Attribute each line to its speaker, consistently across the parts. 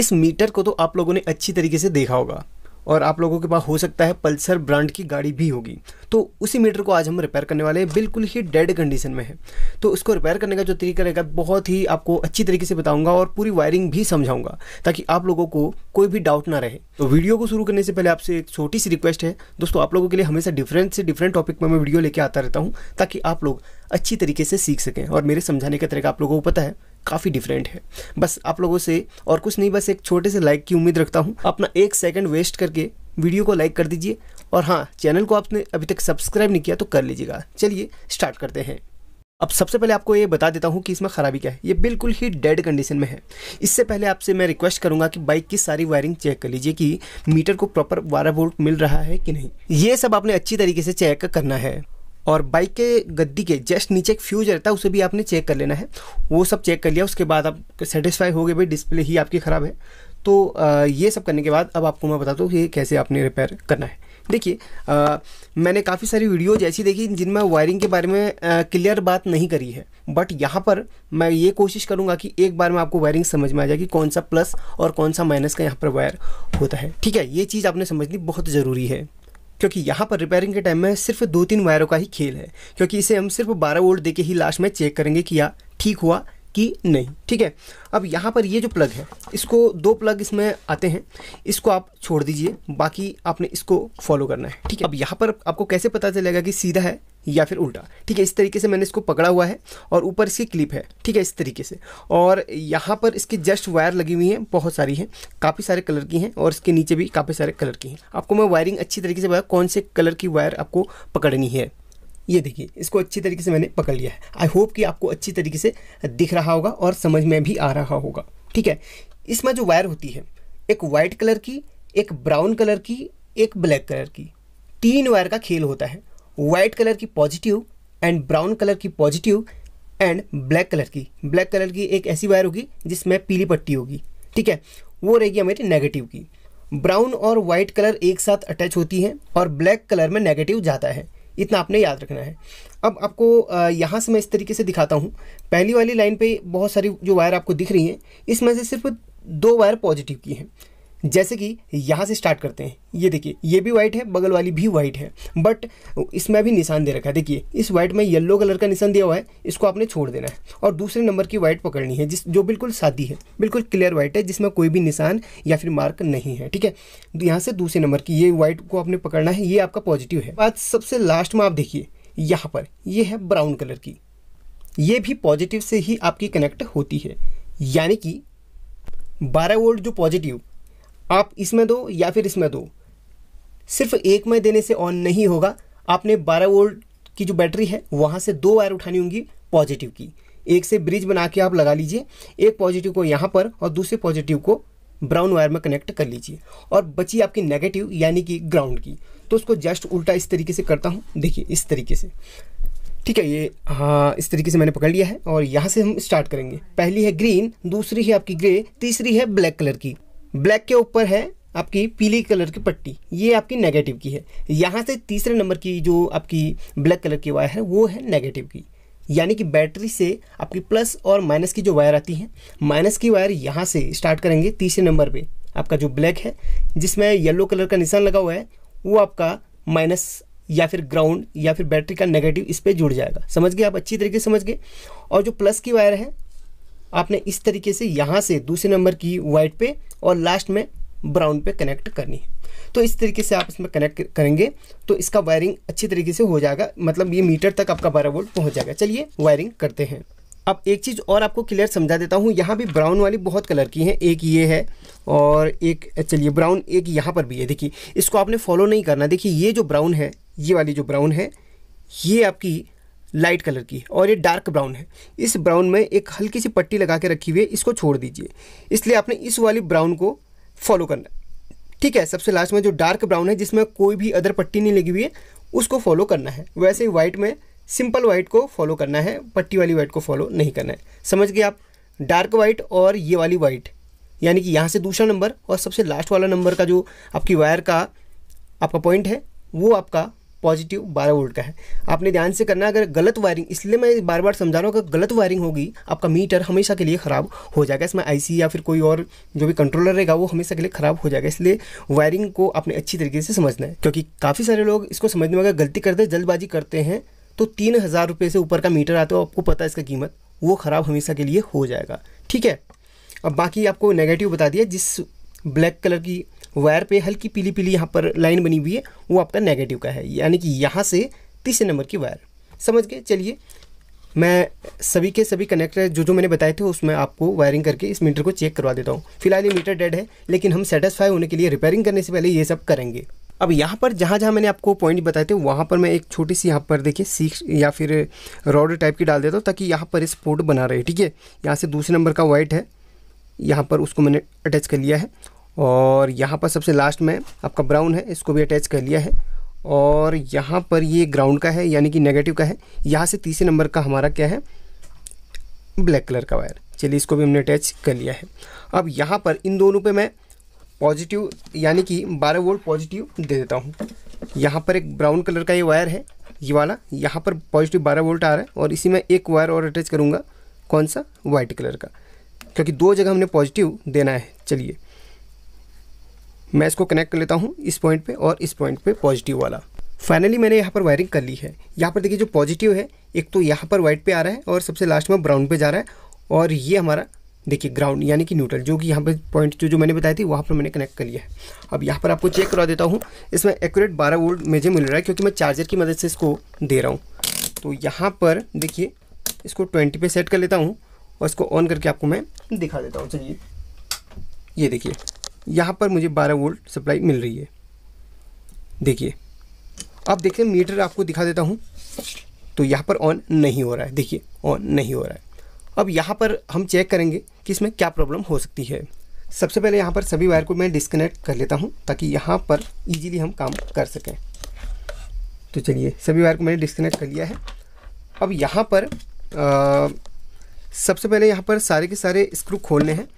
Speaker 1: इस मीटर को तो आप लोगों ने अच्छी तरीके से देखा होगा और आप लोगों के पास हो सकता है पल्सर ब्रांड की गाड़ी भी होगी तो उसी मीटर को आज हम रिपेयर करने वाले हैं बिल्कुल ही डेड कंडीशन में है तो उसको रिपेयर करने का जो तरीका रहेगा बहुत ही आपको अच्छी तरीके से बताऊंगा और पूरी वायरिंग भी समझाऊंगा ताकि आप लोगों को कोई भी डाउट ना रहे तो वीडियो को शुरू करने से पहले आपसे एक छोटी सी रिक्वेस्ट है दोस्तों आप लोगों के लिए हमेशा डिफरेंट से डिफरेंट टॉपिक में मैं वीडियो लेकर आता रहता हूँ ताकि आप लोग अच्छी तरीके से सीख सकें और मेरे समझाने का तरीका आप लोगों को पता है काफ़ी डिफरेंट है बस आप लोगों से और कुछ नहीं बस एक छोटे से लाइक की उम्मीद रखता हूँ अपना एक सेकंड वेस्ट करके वीडियो को लाइक कर दीजिए और हाँ चैनल को आपने अभी तक सब्सक्राइब नहीं किया तो कर लीजिएगा चलिए स्टार्ट करते हैं अब सबसे पहले आपको ये बता देता हूँ कि इसमें ख़राबी क्या है ये बिल्कुल ही डेड कंडीशन में है इससे पहले आपसे मैं रिक्वेस्ट करूँगा कि बाइक की सारी वायरिंग चेक कर लीजिए कि मीटर को प्रॉपर वारा वोल्ट मिल रहा है कि नहीं ये सब आपने अच्छी तरीके से चेक करना है और बाइक के गद्दी के जस्ट नीचे एक फ्यूज रहता है उसे भी आपने चेक कर लेना है वो सब चेक कर लिया उसके बाद आप सेटिस्फाई हो गए भाई डिस्प्ले ही आपकी ख़राब है तो ये सब करने के बाद अब आपको मैं बताता हूँ कि कैसे आपने रिपेयर करना है देखिए मैंने काफ़ी सारी वीडियोज ऐसी देखी जिनमें वायरिंग के बारे में क्लियर बात नहीं करी है बट यहाँ पर मैं ये कोशिश करूँगा कि एक बार में आपको वायरिंग समझ में आ जाए कि कौन सा प्लस और कौन सा माइनस का यहाँ पर वायर होता है ठीक है ये चीज़ आपने समझनी बहुत ज़रूरी है क्योंकि यहाँ पर रिपेयरिंग के टाइम में सिर्फ दो तीन वायरों का ही खेल है क्योंकि इसे हम सिर्फ बारह वोल्ट दे ही लास्ट में चेक करेंगे कि यह ठीक हुआ कि नहीं ठीक है अब यहाँ पर ये जो प्लग है इसको दो प्लग इसमें आते हैं इसको आप छोड़ दीजिए बाकी आपने इसको फॉलो करना है ठीक है अब यहाँ पर आपको कैसे पता चलेगा कि सीधा है या फिर उल्टा ठीक है इस तरीके से मैंने इसको पकड़ा हुआ है और ऊपर इसकी क्लिप है ठीक है इस तरीके से और यहाँ पर इसकी जस्ट वायर लगी हुई है बहुत सारी हैं काफ़ी सारे कलर की हैं और इसके नीचे भी काफ़ी सारे कलर की हैं आपको मैं वायरिंग अच्छी तरीके से बताया कौन से कलर की वायर आपको पकड़नी है ये देखिए इसको अच्छी तरीके से मैंने पकड़ लिया है आई होप कि आपको अच्छी तरीके से दिख रहा होगा और समझ में भी आ रहा होगा ठीक है इसमें जो वायर होती है एक वाइट कलर की एक ब्राउन कलर की एक ब्लैक कलर की तीन वायर का खेल होता है वाइट कलर की पॉजिटिव एंड ब्राउन कलर की पॉजिटिव एंड ब्लैक कलर की ब्लैक कलर की एक ऐसी वायर होगी जिसमें पीली पट्टी होगी ठीक है वो रहेगी हमारी नेगेटिव की ब्राउन और वाइट कलर एक साथ अटैच होती हैं और ब्लैक कलर में नेगेटिव जाता है इतना आपने याद रखना है अब आपको यहाँ से मैं इस तरीके से दिखाता हूँ पहली वाली लाइन पे बहुत सारी जो वायर आपको दिख रही हैं इसमें से सिर्फ दो वायर पॉजिटिव की हैं जैसे कि यहाँ से स्टार्ट करते हैं ये देखिए ये भी वाइट है बगल वाली भी वाइट है बट इसमें भी निशान दे रखा है देखिए इस वाइट में येलो कलर का निशान दिया हुआ है इसको आपने छोड़ देना है और दूसरे नंबर की वाइट पकड़नी है जिस जो बिल्कुल सादी है बिल्कुल क्लियर वाइट है जिसमें कोई भी निशान या फिर मार्क नहीं है ठीक है तो यहाँ से दूसरे नंबर की ये वाइट को आपने पकड़ना है ये आपका पॉजिटिव है बात सबसे लास्ट में आप देखिए यहाँ पर ये है ब्राउन कलर की ये भी पॉजिटिव से ही आपकी कनेक्ट होती है यानी कि बारह वोल्ट जो पॉजिटिव आप इसमें दो या फिर इसमें दो सिर्फ एक में देने से ऑन नहीं होगा आपने 12 वोल्ट की जो बैटरी है वहाँ से दो वायर उठानी होंगी पॉजिटिव की एक से ब्रिज बना के आप लगा लीजिए एक पॉजिटिव को यहाँ पर और दूसरे पॉजिटिव को ब्राउन वायर में कनेक्ट कर लीजिए और बची आपकी नेगेटिव यानी कि ग्राउंड की तो उसको जस्ट उल्टा इस तरीके से करता हूँ देखिए इस तरीके से ठीक है ये हाँ इस तरीके से मैंने पकड़ लिया है और यहाँ से हम स्टार्ट करेंगे पहली है ग्रीन दूसरी है आपकी ग्रे तीसरी है ब्लैक कलर की ब्लैक के ऊपर है आपकी पीली कलर की पट्टी ये आपकी नेगेटिव की है यहाँ से तीसरे नंबर की जो आपकी ब्लैक कलर की वायर है वो है नेगेटिव की यानी कि बैटरी से आपकी प्लस और माइनस की जो वायर आती है माइनस की वायर यहाँ से स्टार्ट करेंगे तीसरे नंबर पे आपका जो ब्लैक है जिसमें येलो कलर का निशान लगा हुआ है वो आपका माइनस या फिर ग्राउंड या फिर बैटरी का नेगेटिव इस पर जुड़ जाएगा समझ गए आप अच्छी तरीके से समझ गए और जो प्लस की वायर है आपने इस तरीके से यहाँ से दूसरे नंबर की वाइट पे और लास्ट में ब्राउन पे कनेक्ट करनी है तो इस तरीके से आप इसमें कनेक्ट करेंगे तो इसका वायरिंग अच्छी तरीके से हो जाएगा मतलब ये मीटर तक आपका बारह वोल्ट पहुँच जाएगा चलिए वायरिंग करते हैं अब एक चीज़ और आपको क्लियर समझा देता हूँ यहाँ भी ब्राउन वाली बहुत कलर की हैं एक ये है और एक चलिए ब्राउन एक यहाँ पर भी है देखिए इसको आपने फॉलो नहीं करना देखिए ये जो ब्राउन है ये वाली जो ब्राउन है ये आपकी लाइट कलर की और ये डार्क ब्राउन है इस ब्राउन में एक हल्की सी पट्टी लगा के रखी हुई है इसको छोड़ दीजिए इसलिए आपने इस वाली ब्राउन को फॉलो करना है ठीक है सबसे लास्ट में जो डार्क ब्राउन है जिसमें कोई भी अदर पट्टी नहीं लगी हुई है उसको फॉलो करना है वैसे ही वाइट में सिंपल वाइट को फॉलो करना है पट्टी वाली वाइट को फॉलो नहीं करना है समझ गए आप डार्क वाइट और ये वाली वाइट यानी कि यहाँ से दूसरा नंबर और सबसे लास्ट वाला नंबर का जो आपकी वायर का आपका पॉइंट है वो आपका पॉजिटिव बारह वोल्ट का है आपने ध्यान से करना अगर गलत वायरिंग इसलिए मैं बार बार समझा रहा हूँ अगर गलत वायरिंग होगी आपका मीटर हमेशा के लिए ख़राब हो जाएगा इसमें आईसी या फिर कोई और जो भी कंट्रोलर रहेगा वो हमेशा के लिए ख़राब हो जाएगा इसलिए वायरिंग को आपने अच्छी तरीके से समझना है क्योंकि काफ़ी सारे लोग इसको समझने में अगर गलती करते जल्दबाजी करते हैं तो तीन हज़ार रुपये से ऊपर का मीटर आता है आपको पता है इसका कीमत वो ख़राब हमेशा के लिए हो जाएगा ठीक है अब बाकी आपको नेगेटिव बता दिया जिस ब्लैक कलर की वायर पे हल्की पीली पीली यहाँ पर लाइन बनी हुई है वो आपका नेगेटिव का है यानी कि यहाँ से तीसरे नंबर की वायर समझ गए चलिए मैं सभी के सभी कनेक्टर जो जो मैंने बताए थे उसमें आपको वायरिंग करके इस मीटर को चेक करवा देता हूँ फिलहाल ये मीटर डेड है लेकिन हम सेटिस्फाई होने के लिए रिपेयरिंग करने से पहले ये सब करेंगे अब यहाँ पर जहाँ जहाँ मैंने आपको पॉइंट बताए थे वहाँ पर मैं एक छोटी सी यहाँ पर देखिए सीख या फिर रॉड टाइप की डाल देता हूँ ताकि यहाँ पर स्पोर्ट बना रहे ठीक है यहाँ से दूसरे नंबर का वाइट है यहाँ पर उसको मैंने अटैच कर लिया है और यहाँ पर सबसे लास्ट में आपका ब्राउन है इसको भी अटैच कर लिया है और यहाँ पर ये ग्राउंड का है यानी कि नेगेटिव का है यहाँ से तीसरे नंबर का हमारा क्या है ब्लैक कलर का वायर चलिए इसको भी हमने अटैच कर लिया है अब यहाँ पर इन दोनों पे मैं पॉजिटिव यानी कि 12 वोल्ट पॉजिटिव दे देता हूँ यहाँ पर एक ब्राउन कलर का ये वायर है ये वाला यहाँ पर पॉजिटिव 12 वोल्ट आ रहा है और इसी में एक वायर और अटैच करूँगा कौन सा वाइट कलर का क्योंकि दो जगह हमने पॉजिटिव देना है चलिए मैं इसको कनेक्ट कर लेता हूँ इस पॉइंट पे और इस पॉइंट पे पॉजिटिव वाला फाइनली मैंने यहाँ पर वायरिंग कर ली है यहाँ पर देखिए जो पॉजिटिव है एक तो यहाँ पर वाइट पे आ रहा है और सबसे लास्ट में ब्राउन पे जा रहा है और ये हमारा देखिए ग्राउंड यानी कि न्यूट्रल जो कि यहाँ पर पॉइंट जो जो मैंने बताई थी वहाँ पर मैंने कनेक्ट कर लिया है अब यहाँ पर आपको चेक करवा देता हूँ इसमें एक्यूरेट बारह वोल्ट मुझे मिल रहा है क्योंकि मैं चार्जर की मदद से इसको दे रहा हूँ तो यहाँ पर देखिए इसको ट्वेंटी पे सेट कर लेता हूँ और इसको ऑन करके आपको मैं दिखा देता हूँ चलिए ये देखिए यहाँ पर मुझे 12 वोल्ट सप्लाई मिल रही है देखिए आप देखें मीटर आपको दिखा देता हूँ तो यहाँ पर ऑन नहीं हो रहा है देखिए ऑन नहीं हो रहा है अब यहाँ पर हम चेक करेंगे कि इसमें क्या प्रॉब्लम हो सकती है सबसे पहले यहाँ पर सभी वायर को मैं डिस्कनेक्ट कर लेता हूँ ताकि यहाँ पर ईजीली हम काम कर सकें तो चलिए सभी वायर को मैंने डिस्कनेक्ट कर लिया है अब यहाँ पर आ, सबसे पहले यहाँ पर सारे के सारे स्क्रू खोलने हैं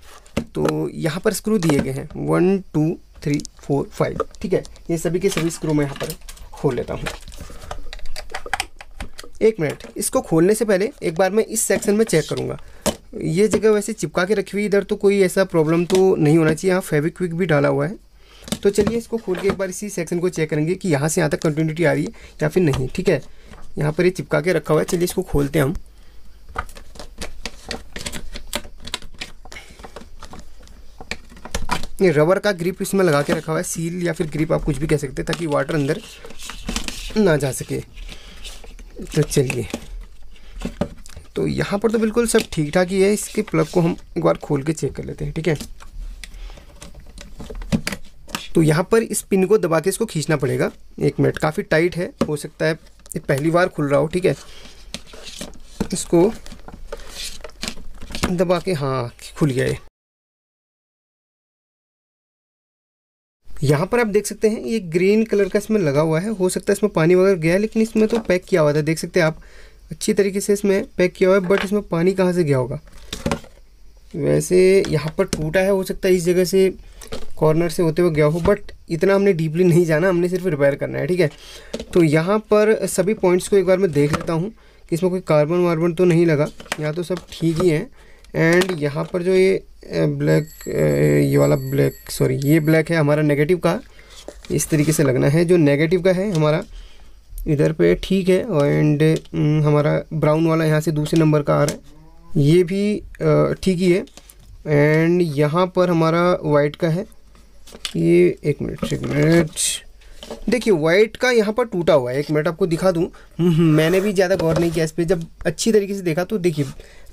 Speaker 1: तो यहाँ पर स्क्रू दिए गए हैं one two three four five ठीक है ये सभी के सभी स्क्रू मैं यहाँ पर खोल लेता हूँ एक मिनट इसको खोलने से पहले एक बार मैं इस सेक्शन में चेक करूँगा ये जगह वैसे चिपका के रखी हुई इधर तो कोई ऐसा प्रॉब्लम तो नहीं होना चाहिए यहाँ फेविक भी डाला हुआ है तो चलिए इसको खोल के एक बार इसी सेक्शन को चेक करेंगे कि यहाँ से यहाँ तक कंटिन्यूटी आ रही है या फिर नहीं ठीक है यहाँ पर ये चिपका के रखा हुआ है चलिए इसको खोलते हैं हम ये रबर का ग्रिप इसमें लगा के रखा हुआ है सील या फिर ग्रिप आप कुछ भी कह सकते हैं ताकि वाटर अंदर ना जा सके तो चलिए तो यहाँ पर तो बिल्कुल सब ठीक ठाक ही है इसके प्लग को हम एक बार खोल के चेक कर लेते हैं ठीक है तो यहाँ पर इस पिन को दबा के इसको खींचना पड़ेगा एक मिनट काफ़ी टाइट है हो सकता है पहली बार खुल रहा हो ठीक है इसको दबा के हाँ खुल गया है यहाँ पर आप देख सकते हैं ये ग्रीन कलर का इसमें लगा हुआ है हो सकता है इसमें पानी वगैरह गया है लेकिन इसमें तो पैक किया हुआ था देख सकते हैं आप अच्छी तरीके से इसमें पैक किया हुआ है बट इसमें पानी कहाँ से गया होगा वैसे यहाँ पर टूटा है हो सकता है इस जगह से कॉर्नर से होते हुए गया हो बट इतना हमने डीपली नहीं जाना हमने सिर्फ रिपेयर करना है ठीक है तो यहाँ पर सभी पॉइंट्स को एक बार मैं देख लेता हूँ कि इसमें कोई कार्बन वार्बन तो नहीं लगा यहाँ तो सब ठीक ही है एंड यहाँ पर जो ये ब्लैक ये वाला ब्लैक सॉरी ये ब्लैक है हमारा नेगेटिव का इस तरीके से लगना है जो नेगेटिव का है हमारा इधर पे ठीक है एंड हमारा ब्राउन वाला यहाँ से दूसरे नंबर का आ रहा है ये भी ठीक ही है एंड यहाँ पर हमारा वाइट का है ये एक मिनट एक मिनट देखिए वाइट का यहाँ पर टूटा हुआ है एक मिनट आपको दिखा दूँ हम्म, मैंने भी ज़्यादा गौर नहीं किया इस पर जब अच्छी तरीके से देखा तो देखिए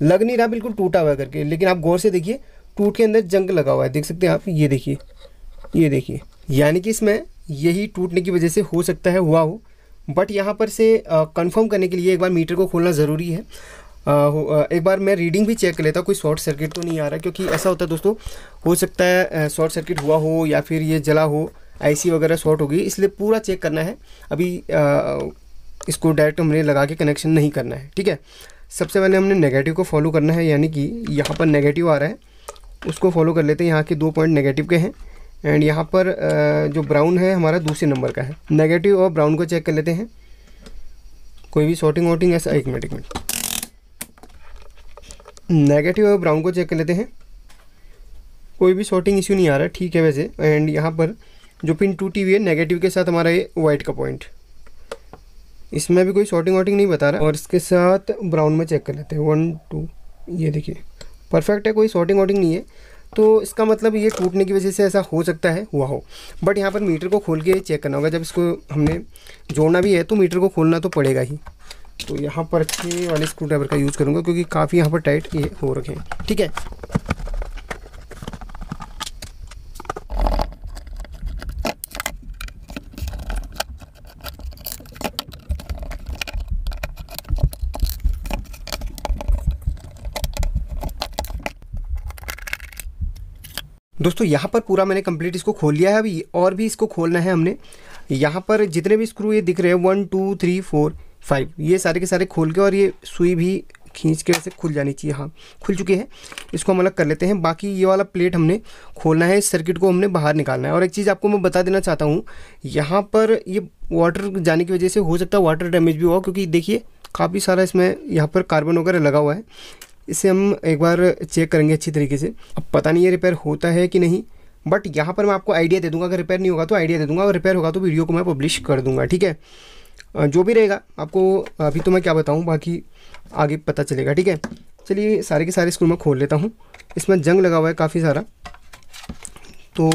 Speaker 1: लग नहीं रहा बिल्कुल टूटा हुआ करके लेकिन आप गौर से देखिए टूट के अंदर जंग लगा हुआ है देख सकते हैं आप ये देखिए ये देखिए यानी कि इसमें यही टूटने की वजह से हो सकता है हुआ हो बट यहाँ पर से कन्फर्म करने के लिए एक बार मीटर को खोलना ज़रूरी है आ, एक बार मैं रीडिंग भी चेक कर लेता कोई शॉर्ट सर्किट तो नहीं आ रहा क्योंकि ऐसा होता है दोस्तों हो सकता है शॉर्ट सर्किट हुआ हो या फिर ये जला हो आईसी वगैरह शॉर्ट होगी इसलिए पूरा चेक करना है अभी आ, इसको डायरेक्ट हमने लगा के कनेक्शन नहीं करना है ठीक है सबसे पहले हमने नेगेटिव को फॉलो करना है यानी कि यहाँ पर नेगेटिव आ रहा है उसको फॉलो कर लेते हैं यहाँ के दो पॉइंट नेगेटिव के हैं एंड यहाँ पर जो ब्राउन है हमारा दूसरे नंबर का है नेगेटिव और ब्राउन को चेक कर लेते हैं कोई भी शॉर्टिंग वोटिंग ऐसा एक मिनट एक मिनट नेगेटिव और ब्राउन को चेक कर लेते हैं कोई भी शॉर्टिंग इश्यू नहीं आ रहा ठीक है वैसे एंड यहाँ पर जो पिन टूटी हुई है नेगेटिव के साथ हमारा ये वाइट का पॉइंट इसमें भी कोई शॉर्टिंग वॉटिंग नहीं बता रहा और इसके साथ ब्राउन में चेक कर लेते हैं वन टू ये देखिए परफेक्ट है कोई शॉर्टिंग वॉटिंग नहीं है तो इसका मतलब ये टूटने की वजह से ऐसा हो सकता है हुआ हो बट यहाँ पर मीटर को खोल के चेक करना होगा जब इसको हमने जोड़ना भी है तो मीटर को खोलना तो पड़ेगा ही तो यहाँ पर अच्छे वाले स्क्रू ड्राइवर का यूज़ करूँगा क्योंकि काफ़ी यहाँ पर टाइट ये हो रखे हैं ठीक है दोस्तों यहाँ पर पूरा मैंने कंप्लीट इसको खोल लिया है अभी और भी इसको खोलना है हमने यहाँ पर जितने भी स्क्रू ये दिख रहे हैं one two three four five ये सारे के सारे खोल के और ये सुई भी खींच के वैसे खुल जानी चाहिए हाँ खुल चुके हैं इसको हम अलग कर लेते हैं बाकी ये वाला प्लेट हमने खोलना है इस सर्किट को हमने बाहर निकालना है और एक चीज़ आपको मैं बता देना चाहता हूँ यहाँ पर ये वाटर जाने की वजह से हो सकता है वाटर डैमेज भी हुआ क्योंकि देखिए काफ़ी सारा इसमें यहाँ पर कार्बन वगैरह लगा हुआ है इसे हम एक बार चेक करेंगे अच्छी तरीके से अब पता नहीं ये रिपेयर होता है कि नहीं बट यहाँ पर मैं आपको आइडिया दे दूंगा अगर रिपेयर नहीं होगा तो आइडिया दे दूंगा और रिपेयर होगा तो वीडियो को मैं पब्लिश कर दूंगा ठीक है जो भी रहेगा आपको अभी तो मैं क्या बताऊँ बाकी आगे पता चलेगा ठीक है चलिए सारे के सारे स्क्रू मैं खोल लेता हूँ इसमें जंग लगा हुआ है काफ़ी सारा तो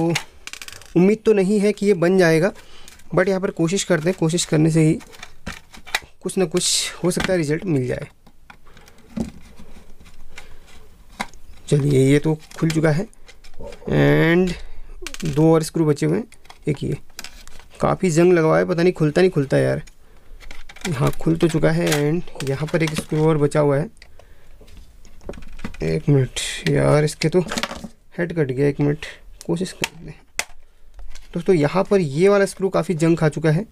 Speaker 1: उम्मीद तो नहीं है कि ये बन जाएगा बट यहाँ पर कोशिश करते हैं कोशिश करने से ही कुछ ना कुछ हो सकता है रिजल्ट मिल जाए चलिए ये तो खुल चुका है एंड दो और स्क्रू बचे हुए हैं एक ये काफ़ी जंग लगवाए है पता नहीं खुलता नहीं खुलता यार हाँ खुल तो चुका है एंड यहाँ पर एक स्क्रू और बचा हुआ है एक मिनट यार इसके तो हेड कट गया एक मिनट कोशिश कर हैं दोस्तों यहाँ पर ये वाला स्क्रू काफ़ी जंग खा चुका है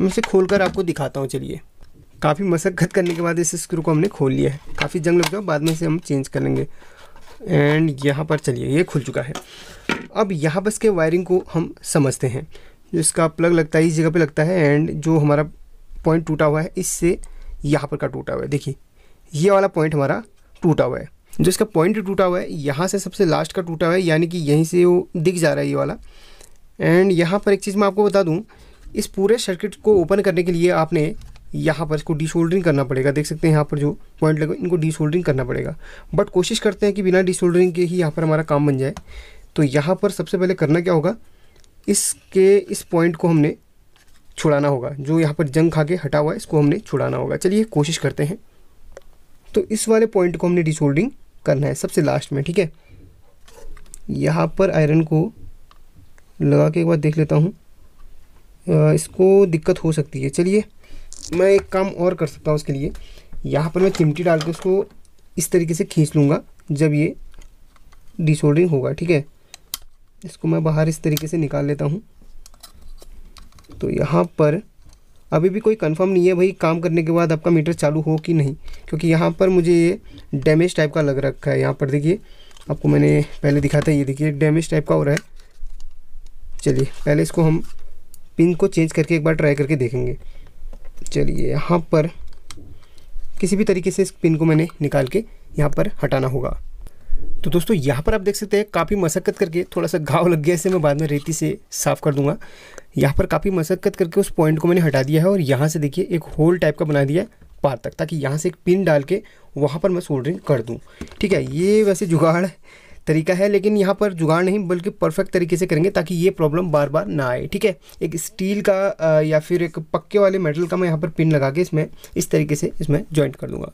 Speaker 1: मैं इसे खोल कर आपको दिखाता हूँ चलिए काफ़ी मशक्क़त करने के बाद इस स्क्रू को हमने खोल लिया है काफ़ी जंग लग जाओ बाद में इसे हम चेंज कर लेंगे एंड यहाँ पर चलिए ये खुल चुका है अब यहाँ पर इसके वायरिंग को हम समझते हैं इसका प्लग लगता है इस जगह पे लगता है एंड जो हमारा पॉइंट टूटा हुआ है इससे यहाँ पर का टूटा हुआ है देखिए ये वाला पॉइंट हमारा टूटा हुआ है जो इसका पॉइंट टूटा हुआ है यहाँ से सबसे लास्ट का टूटा हुआ है यानी कि यहीं से वो दिख जा रहा है ये वाला एंड यहाँ पर एक चीज़ मैं आपको बता दूँ इस पूरे सर्किट को ओपन करने के लिए आपने यहाँ पर इसको डिसोल्डरिंग करना पड़ेगा देख सकते हैं यहाँ पर जो पॉइंट लगे इनको डिसोल्डरिंग करना पड़ेगा बट कोशिश करते हैं कि बिना डिसोल्डरिंग के ही यहाँ पर हमारा काम बन जाए तो यहाँ पर सबसे पहले करना क्या होगा इसके इस पॉइंट को हमने छुड़ाना होगा जो यहाँ पर जंग खा के हटा हुआ है इसको हमने छुड़ाना होगा चलिए कोशिश करते हैं तो इस वाले पॉइंट को हमने डिसोल्डिंग करना है सबसे लास्ट में ठीक है यहाँ पर आयरन को लगा के एक बार देख लेता हूँ इसको दिक्कत हो सकती है चलिए मैं एक काम और कर सकता हूँ उसके लिए यहाँ पर मैं चिमटी डाल के उसको इस तरीके से खींच लूँगा जब ये डिसोल्डिंग होगा ठीक है इसको मैं बाहर इस तरीके से निकाल लेता हूँ तो यहाँ पर अभी भी कोई कंफर्म नहीं है भाई काम करने के बाद आपका मीटर चालू हो कि नहीं क्योंकि यहाँ पर मुझे ये डैमेज टाइप का लग रखा है यहाँ पर देखिए आपको मैंने पहले दिखा था ये देखिए डैमेज टाइप का हो रहा है चलिए पहले इसको हम पिन को चेंज करके एक बार ट्राई करके देखेंगे चलिए यहाँ पर किसी भी तरीके से इस पिन को मैंने निकाल के यहाँ पर हटाना होगा तो दोस्तों यहाँ पर आप देख सकते हैं काफ़ी मशक्क़त करके थोड़ा सा घाव लग गया इसे मैं बाद में रेती से साफ़ कर दूंगा यहाँ पर काफ़ी मशक्क़त करके उस पॉइंट को मैंने हटा दिया है और यहाँ से देखिए एक होल टाइप का बना दिया है पार तक ताकि यहाँ से एक पिन डाल के वहाँ पर मैं सोल्डरिंग कर दूँ ठीक है ये वैसे जुगाड़ तरीका है लेकिन यहाँ पर जुगाड़ नहीं बल्कि परफेक्ट तरीके से करेंगे ताकि ये प्रॉब्लम बार बार ना आए ठीक है एक स्टील का या फिर एक पक्के वाले मेटल का मैं यहाँ पर पिन लगा के इसमें इस तरीके से इसमें जॉइंट कर दूँगा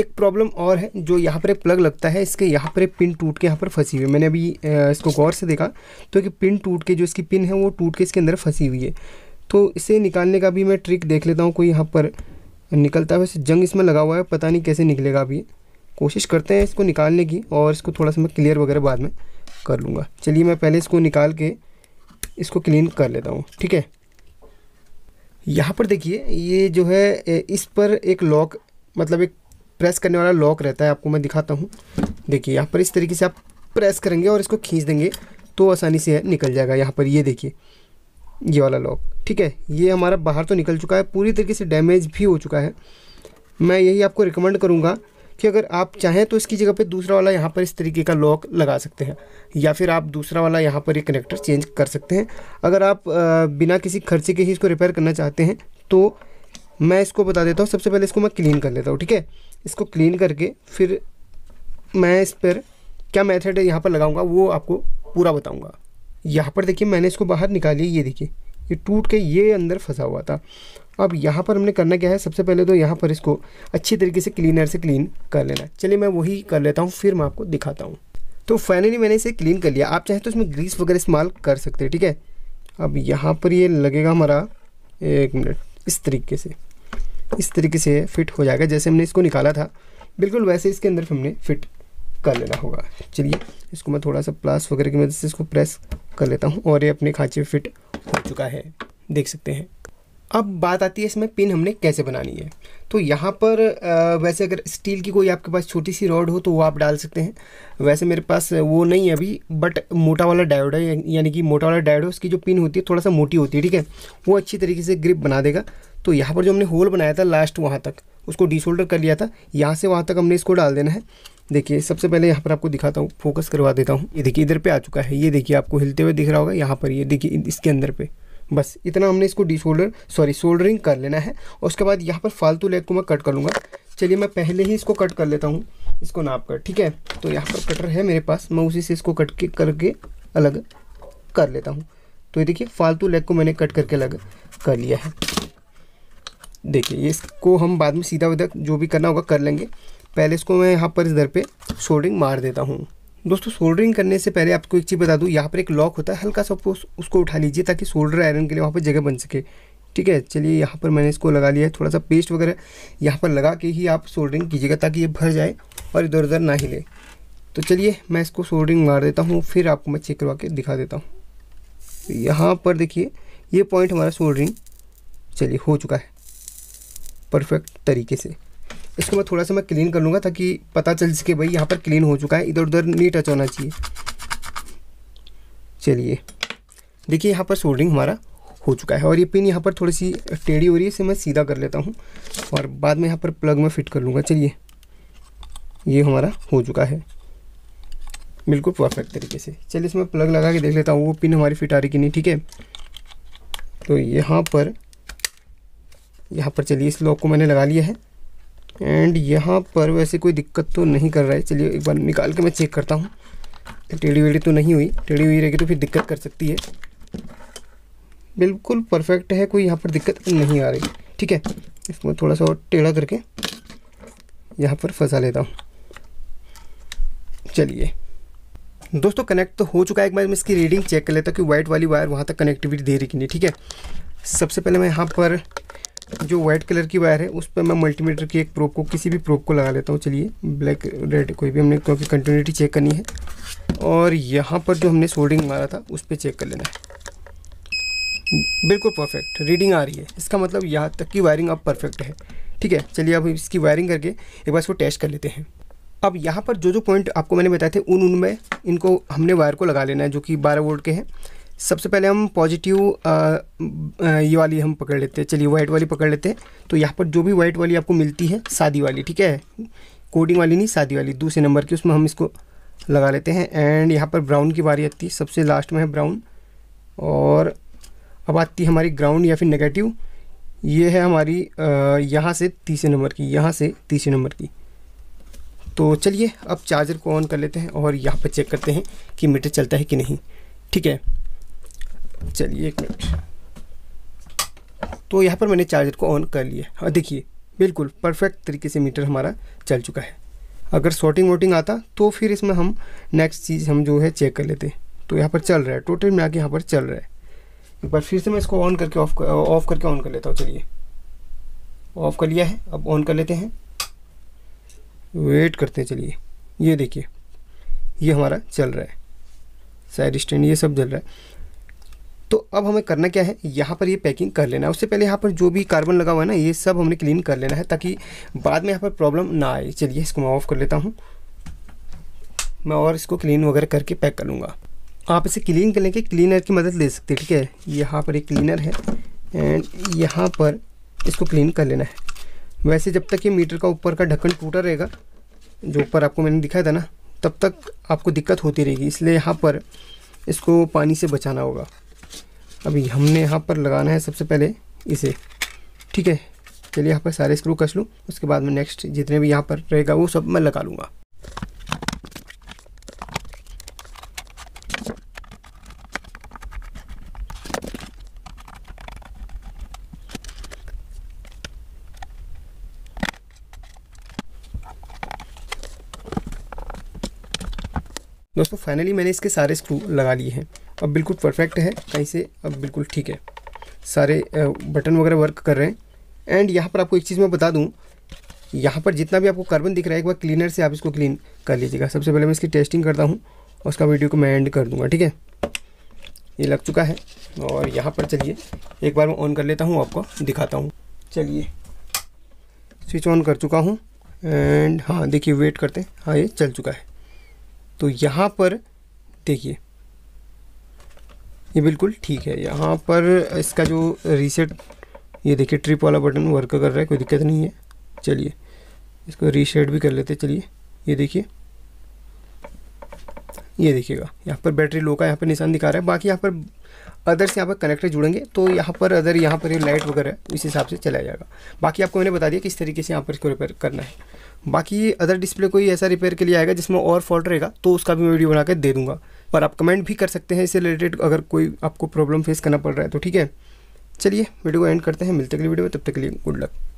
Speaker 1: एक प्रॉब्लम और है जो यहाँ पर एक प्लग लगता है इसके यहाँ पर एक पिन टूट के यहाँ पर फंसी हुई है मैंने अभी इसको गौर से देखा तो एक पिन टूट के जो इसकी पिन है वो टूट के इसके अंदर फंसी हुई है तो इसे निकालने का भी मैं ट्रिक देख लेता हूँ कोई यहाँ पर निकलता है वैसे जंग इसमें लगा हुआ है पता नहीं कैसे निकलेगा अभी कोशिश करते हैं इसको निकालने की और इसको थोड़ा सा मैं क्लियर वगैरह बाद में कर लूँगा चलिए मैं पहले इसको निकाल के इसको क्लीन कर लेता हूँ ठीक है यहाँ पर देखिए ये जो है इस पर एक लॉक मतलब एक प्रेस करने वाला लॉक रहता है आपको मैं दिखाता हूँ देखिए यहाँ पर इस तरीके से आप प्रेस करेंगे और इसको खींच देंगे तो आसानी से निकल जाएगा यहाँ पर ये देखिए ये वाला लॉक ठीक है ये हमारा बाहर तो निकल चुका है पूरी तरीके से डैमेज भी हो चुका है मैं यही आपको रिकमेंड करूँगा कि अगर आप चाहें तो इसकी जगह पे दूसरा वाला यहाँ पर इस तरीके का लॉक लगा सकते हैं या फिर आप दूसरा वाला यहाँ पर ये कनेक्टर चेंज कर सकते हैं अगर आप बिना किसी खर्चे के ही इसको रिपेयर करना चाहते हैं तो मैं इसको बता देता हूँ सबसे पहले इसको मैं क्लीन कर लेता हूँ ठीक है इसको क्लीन करके फिर मैं इस पर क्या मैथड है यहाँ पर लगाऊँगा वो आपको पूरा बताऊँगा यहाँ पर देखिए मैंने इसको बाहर निकाली ये देखिए ये टूट के ये अंदर फंसा हुआ था अब यहाँ पर हमने करना क्या है सबसे पहले तो यहाँ पर इसको अच्छी तरीके से क्लीनर से क्लीन कर लेना चलिए मैं वही कर लेता हूँ फिर मैं आपको दिखाता हूँ तो फाइनली मैंने इसे क्लीन कर लिया आप चाहें तो इसमें ग्रीस वगैरह इस्तेमाल कर सकते हैं ठीक है अब यहाँ पर ये लगेगा हमारा एक मिनट इस तरीके से इस तरीके से फिट हो जाएगा जैसे हमने इसको निकाला था बिल्कुल वैसे इसके अंदर हमने फिट कर लेना होगा चलिए इसको मैं थोड़ा सा प्लास वगैरह की मदद से इसको प्रेस कर लेता हूँ और ये अपने खाँचे फिट हो चुका है देख सकते हैं अब बात आती है इसमें पिन हमने कैसे बनानी है तो यहाँ पर वैसे अगर स्टील की कोई आपके पास छोटी सी रॉड हो तो वो आप डाल सकते हैं वैसे मेरे पास वो नहीं है अभी बट मोटा वाला डायोड है यानी कि मोटा वाला डायोड है उसकी जो पिन होती है थोड़ा सा मोटी होती है ठीक है वो अच्छी तरीके से ग्रिप बना देगा तो यहाँ पर जो हमने होल बनाया था लास्ट वहाँ तक उसको डिसोल्डर कर लिया था यहाँ से वहाँ तक हमने इसको डाल देना है देखिए सबसे पहले यहाँ पर आपको दिखाता हूँ फोकस करवा देता हूँ ये देखिए इधर पे आ चुका है ये देखिए आपको हिलते हुए दिख रहा होगा यहाँ पर ये देखिए इसके अंदर पे बस इतना हमने इसको डी शोल्डर सॉरी शोल्डरिंग कर लेना है और उसके बाद यहाँ पर फालतू लेग को मैं कट कर लूँगा चलिए मैं पहले ही इसको कट कर लेता हूँ इसको नाप कर ठीक है तो यहाँ पर कटर है मेरे पास मैं उसी से इसको कट के करके अलग कर लेता हूँ तो ये देखिए फालतू लेग को मैंने कट करके अलग कर लिया है देखिए इसको हम बाद में सीधा विधा जो भी करना होगा कर लेंगे पहले इसको मैं यहाँ पर इस दर पर शोल्डरिंग मार देता हूँ दोस्तों सोल्डरिंग करने से पहले आपको एक चीज़ बता दूँ यहाँ पर एक लॉक होता है हल्का सा उसको उठा लीजिए ताकि सोल्डर आयरन के लिए वहाँ पर जगह बन सके ठीक है चलिए यहाँ पर मैंने इसको लगा लिया है थोड़ा सा पेस्ट वगैरह यहाँ पर लगा के ही आप सोल्डरिंग कीजिएगा ताकि ये भर जाए और इधर उधर ना हिले तो चलिए मैं इसको सोल्डरिंग मार देता हूँ फिर आपको मैं चेक करवा के दिखा देता हूँ तो यहाँ पर देखिए ये पॉइंट हमारा सोल्डरिंग चलिए हो चुका है परफेक्ट तरीके से इसको मैं थोड़ा सा मैं क्लीन कर लूँगा ताकि पता चल सके भाई यहाँ पर क्लीन हो चुका है इधर उधर नहीं टच होना चाहिए चलिए देखिए यहाँ पर सोल्डरिंग हमारा हो चुका है और ये पिन यहाँ पर थोड़ी सी टेढ़ी हो रही है इसे मैं सीधा कर लेता हूँ और बाद में यहाँ पर प्लग में फिट कर लूँगा चलिए ये हमारा हो चुका है बिल्कुल परफेक्ट तरीके से चलिए इसमें प्लग लगा के देख लेता हूँ वो पिन हमारी फिट आ रही कि नहीं ठीक है तो यहाँ पर यहाँ पर चलिए इस लॉक को मैंने लगा लिया है एंड यहाँ पर वैसे कोई दिक्कत तो नहीं कर रहा है चलिए एक बार निकाल के मैं चेक करता हूँ टेढ़ी वेढ़ी तो नहीं हुई टेढ़ी हुई रहेगी तो फिर दिक्कत कर सकती है बिल्कुल परफेक्ट है कोई यहाँ पर दिक्कत नहीं आ रही ठीक है इसको थोड़ा सा और टेढ़ा करके यहाँ पर फंसा लेता हूँ चलिए दोस्तों कनेक्ट तो हो चुका है एक बार मैं इसकी रीडिंग चेक कर लेता हूँ कि वाइट वाली वायर वहाँ तक कनेक्टिविटी दे रही कि नहीं ठीक है सबसे पहले मैं यहाँ पर जो व्हाइट कलर की वायर है उस पर मैं मल्टीमीटर की एक प्रोब को किसी भी प्रोब को लगा लेता हूँ चलिए ब्लैक रेड कोई भी हमने क्योंकि कंटिन्यूटी चेक करनी है और यहाँ पर जो हमने सोल्डिंग मारा था उस पर चेक कर लेना है बिल्कुल परफेक्ट रीडिंग आ रही है इसका मतलब यहाँ तक की वायरिंग अब परफेक्ट है ठीक है चलिए अब इसकी वायरिंग करके एक बार इसको टेस्ट कर लेते हैं अब यहाँ पर जो जो पॉइंट आपको मैंने बताए थे उन उनमें इनको हमने वायर को लगा लेना है जो कि बारह वोल्ट के हैं सबसे पहले हम पॉजिटिव ये वाली हम पकड़ लेते हैं चलिए वाइट वाली पकड़ लेते हैं तो यहाँ पर जो भी वाइट वाली आपको मिलती है शादी वाली ठीक है कोडिंग वाली नहीं शादी वाली दूसरे नंबर की उसमें हम इसको लगा लेते हैं एंड यहाँ पर ब्राउन की बारी आती है सबसे लास्ट में है ब्राउन और अब आती है हमारी ग्राउंड या फिर नेगेटिव ये है हमारी यहाँ से तीसरे नंबर की यहाँ से तीसरे नंबर की तो चलिए अब चार्जर को ऑन कर लेते हैं और यहाँ पर चेक करते हैं कि मीटर चलता है कि नहीं ठीक है चलिए एक मिनट तो यहाँ पर मैंने चार्जर को ऑन कर लिया और हाँ, देखिए बिल्कुल परफेक्ट तरीके से मीटर हमारा चल चुका है अगर शॉर्टिंग वोटिंग आता तो फिर इसमें हम नेक्स्ट चीज़ हम जो है चेक कर लेते तो यहाँ पर चल रहा है टोटल मिला के यहाँ पर चल रहा है एक बार फिर से मैं इसको ऑन करके ऑफ ऑफ करके ऑन कर लेता हूँ चलिए ऑफ कर लिया है अब ऑन कर लेते हैं वेट करते हैं चलिए ये देखिए ये हमारा चल रहा है साइड स्टैंड ये सब जल रहा है तो अब हमें करना क्या है यहाँ पर ये पैकिंग कर लेना है उससे पहले यहाँ पर जो भी कार्बन लगा हुआ है ना ये सब हमने क्लीन कर लेना है ताकि बाद में यहाँ पर प्रॉब्लम ना आए चलिए इसको मैं ऑफ़ कर लेता हूँ मैं और इसको क्लीन वगैरह करके पैक कर लूँगा आप इसे क्लीन कर लेंगे क्लीनर की मदद ले सकते हैं ठीक है यहाँ पर एक क्लीनर है एंड यहाँ पर इसको क्लीन कर लेना है वैसे जब तक ये मीटर का ऊपर का ढक्कन टूटा रहेगा जो ऊपर आपको मैंने दिखाया था ना तब तक आपको दिक्कत होती रहेगी इसलिए यहाँ पर इसको पानी से बचाना होगा अभी हमने यहाँ पर लगाना है सबसे पहले इसे ठीक है चलिए यहाँ पर सारे स्क्रू कस लूँ उसके बाद में नेक्स्ट जितने भी यहाँ पर रहेगा वो सब मैं लगा लूँगा दोस्तों फाइनली मैंने इसके सारे स्क्रू लगा लिए हैं अब बिल्कुल परफेक्ट है कहीं से अब बिल्कुल ठीक है सारे बटन वगैरह वर्क कर रहे हैं एंड यहाँ पर आपको एक चीज़ मैं बता दूँ यहाँ पर जितना भी आपको कार्बन दिख रहा है एक बार क्लीनर से आप इसको क्लीन कर लीजिएगा सबसे पहले मैं इसकी टेस्टिंग करता हूँ और उसका वीडियो को मैं एंड कर दूँगा ठीक है ये लग चुका है और यहाँ पर चलिए एक बार मैं ऑन कर लेता हूँ आपको दिखाता हूँ चलिए स्विच ऑन कर चुका हूँ एंड हाँ देखिए वेट करते हैं हाँ ये चल चुका है तो यहाँ पर देखिए ये बिल्कुल ठीक है यहाँ पर इसका जो रीसेट ये देखिए ट्रिप वाला बटन वर्क कर रहा है कोई दिक्कत नहीं है चलिए इसको रीसेट भी कर लेते चलिए ये देखिए ये देखिएगा यहाँ पर बैटरी लो का यहाँ पर निशान दिखा रहा है बाकी यहाँ पर अदर्स यहाँ पर कनेक्टर जुड़ेंगे तो यहाँ पर अदर यहाँ पर ये लाइट वगैरह है इस हिसाब से चलाया जाएगा बाकी आपको मैंने बता दिया किस तरीके से यहाँ पर इसको रिपेयर करना है बाकी अदर डिस्प्ले कोई ऐसा रिपेयर के लिए आएगा जिसमें और फॉल्ट रहेगा तो उसका भी मैं वीडियो बना के दे दूँगा और आप कमेंट भी कर सकते हैं इससे रिलेटेड अगर कोई आपको प्रॉब्लम फेस करना पड़ रहा है तो ठीक है चलिए वीडियो को एंड करते हैं मिलते अगली वीडियो में तब तक के लिए गुड लक